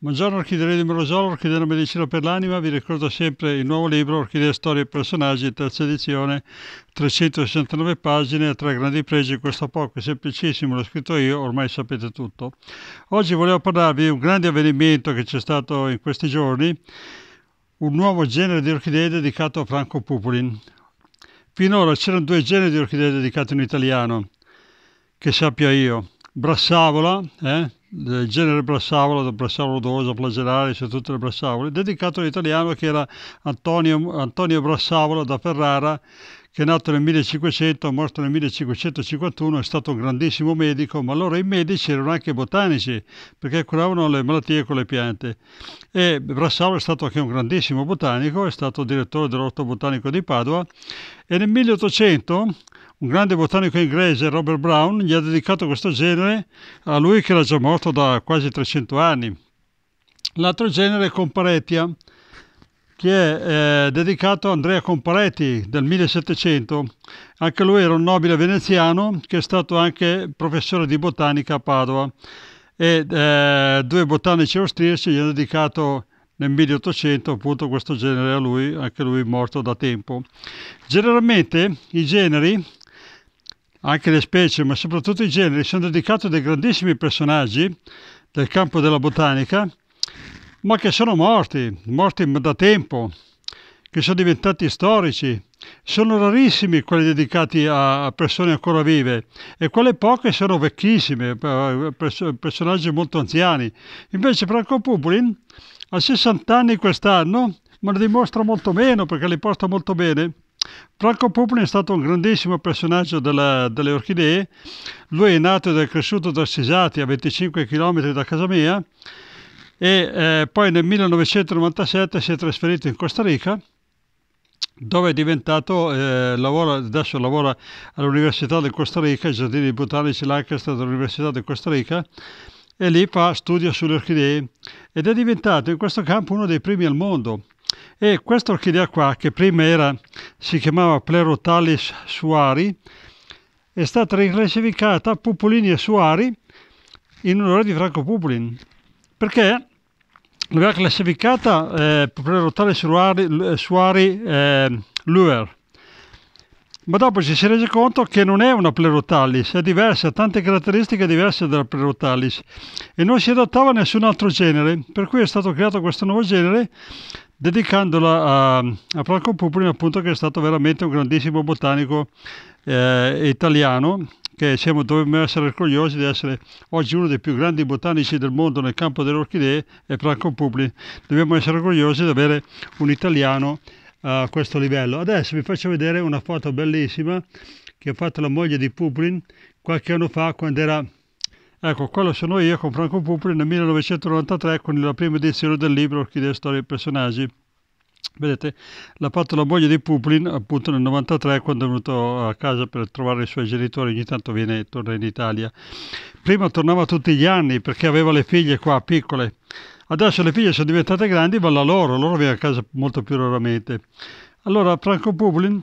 Buongiorno Orchidea di Morosolo, Orchidea Medicina per l'Anima, vi ricordo sempre il nuovo libro Orchidea Storia e Personaggi, terza edizione, 369 pagine, tre grandi pregi, questo poco è semplicissimo, l'ho scritto io, ormai sapete tutto. Oggi volevo parlarvi di un grande avvenimento che c'è stato in questi giorni, un nuovo genere di orchidee dedicato a Franco Pupulin. Finora c'erano due generi di orchidee dedicati in italiano, che sappia io, Brassavola, eh? del genere Brassavolo, del brassavolo d'Osa, flagelari, su tutte le brassavole, dedicato all'italiano che era Antonio, Antonio Brassavola da Ferrara, che è nato nel 1500, morto nel 1551, è stato un grandissimo medico, ma allora i medici erano anche botanici, perché curavano le malattie con le piante. E Brassalo è stato anche un grandissimo botanico, è stato direttore dell'Orto Botanico di Padova e nel 1800 un grande botanico inglese, Robert Brown, gli ha dedicato questo genere a lui che era già morto da quasi 300 anni. L'altro genere è Comparetia, che è eh, dedicato a Andrea Comparetti del 1700. Anche lui era un nobile veneziano che è stato anche professore di botanica a Padova e eh, due botanici austriaci gli hanno dedicato nel 1800 appunto questo genere a lui, anche lui morto da tempo. Generalmente i generi anche le specie, ma soprattutto i generi, sono dedicati a dei grandissimi personaggi del campo della botanica, ma che sono morti, morti da tempo, che sono diventati storici. Sono rarissimi quelli dedicati a persone ancora vive e quelle poche sono vecchissime, eh, personaggi molto anziani. Invece Franco Pupulin ha 60 anni quest'anno, ma ne dimostra molto meno perché li porta molto bene Franco Popoli è stato un grandissimo personaggio della, delle orchidee, lui è nato ed è cresciuto da Sesati a 25 km da casa mia e eh, poi nel 1997 si è trasferito in Costa Rica dove è diventato, eh, lavora, adesso lavora all'Università di Costa Rica, ai giardini botanici Lancaster dell'Università di Costa Rica, e lì fa studio sulle orchidee ed è diventato in questo campo uno dei primi al mondo. E questa orchidea qua, che prima era, si chiamava Plerotalis suari, è stata riclassificata Pupulini e Suari in onore di Franco Pupulin, perché l'aveva classificata eh, Plerotalis suari, suari eh, Luer, ma dopo ci si rese conto che non è una Plerotalis, è diversa, ha tante caratteristiche diverse dalla Plerotalis e non si adattava a nessun altro genere, per cui è stato creato questo nuovo genere dedicandola a, a Franco Pupoli, appunto, che è stato veramente un grandissimo botanico eh, italiano, che siamo, dobbiamo essere orgogliosi di essere oggi uno dei più grandi botanici del mondo nel campo delle orchidee, è Franco Pupoli. Dobbiamo essere orgogliosi di avere un italiano a questo livello. Adesso vi faccio vedere una foto bellissima che ha fatto la moglie di Pupulin qualche anno fa quando era Ecco, quello sono io con Franco Pupoli nel 1993 con la prima edizione del libro Orchidea Storia e Personaggi. Vedete, l'ha fatto la moglie di Puplin appunto nel 93 quando è venuto a casa per trovare i suoi genitori, ogni tanto viene, e torna in Italia. Prima tornava tutti gli anni perché aveva le figlie qua piccole, adesso le figlie sono diventate grandi, va la loro, loro viene a casa molto più raramente. Allora Franco Puplin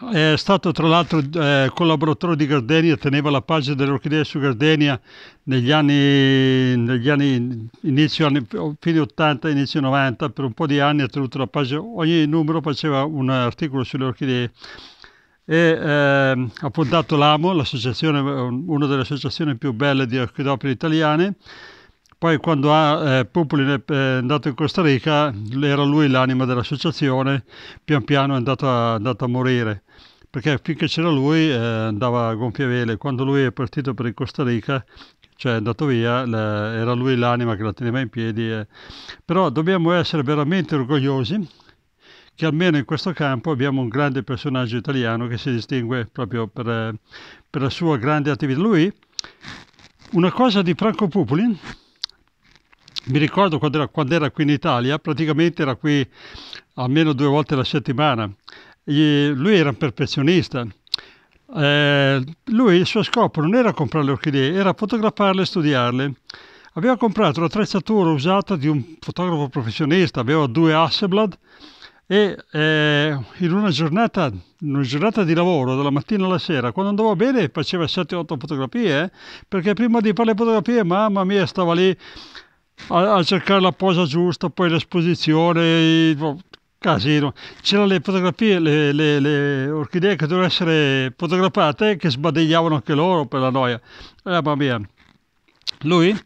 è stato tra l'altro eh, collaboratore di Gardenia, teneva la pagina delle orchidee su Gardenia negli anni, negli anni, inizio anni, fine 80, inizio 90, per un po' di anni ha tenuto la pagina, ogni numero faceva un articolo sulle orchidee e eh, ha fondato l'AMO, una delle associazioni più belle di orchidopere italiane, poi quando eh, Pupulin eh, è andato in Costa Rica era lui l'anima dell'associazione, pian piano è andato a, andato a morire perché finché c'era lui eh, andava a gonfie vele, quando lui è partito per il Costa Rica, cioè è andato via, era lui l'anima che la teneva in piedi, però dobbiamo essere veramente orgogliosi che almeno in questo campo abbiamo un grande personaggio italiano che si distingue proprio per, per la sua grande attività. Lui, una cosa di Franco Pupulin, mi ricordo quando era, quando era, qui in Italia, praticamente era qui almeno due volte alla settimana. E lui era un perfezionista. Eh, lui, il suo scopo non era comprare le orchidee, era fotografarle e studiarle. Aveva comprato l'attrezzatura usata di un fotografo professionista, aveva due Hasselblad e eh, in, una giornata, in, una giornata, di lavoro, dalla mattina alla sera, quando andava bene faceva 7-8 fotografie, eh, perché prima di fare le fotografie, mamma mia, stava lì a, a cercare la posa giusta, poi l'esposizione, boh, casino. C'erano le fotografie, le, le, le, orchidee che dovevano essere fotografate che sbadigliavano anche loro per la noia. Eh, mamma mia. Lui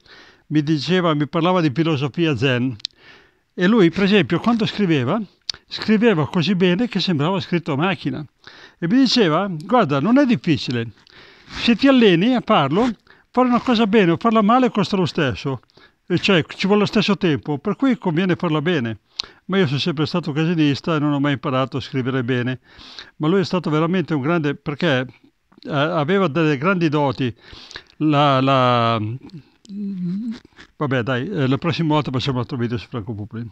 mi diceva, mi parlava di filosofia zen e lui, per esempio, quando scriveva, scriveva così bene che sembrava scritto a macchina e mi diceva, guarda, non è difficile, se ti alleni a farlo, fare una cosa bene o farla male costa lo stesso e cioè ci vuole lo stesso tempo, per cui conviene farla bene. Ma io sono sempre stato casinista e non ho mai imparato a scrivere bene. Ma lui è stato veramente un grande, perché eh, aveva delle grandi doti. La, la... Vabbè, dai, eh, la prossima volta facciamo un altro video su Franco Puplin.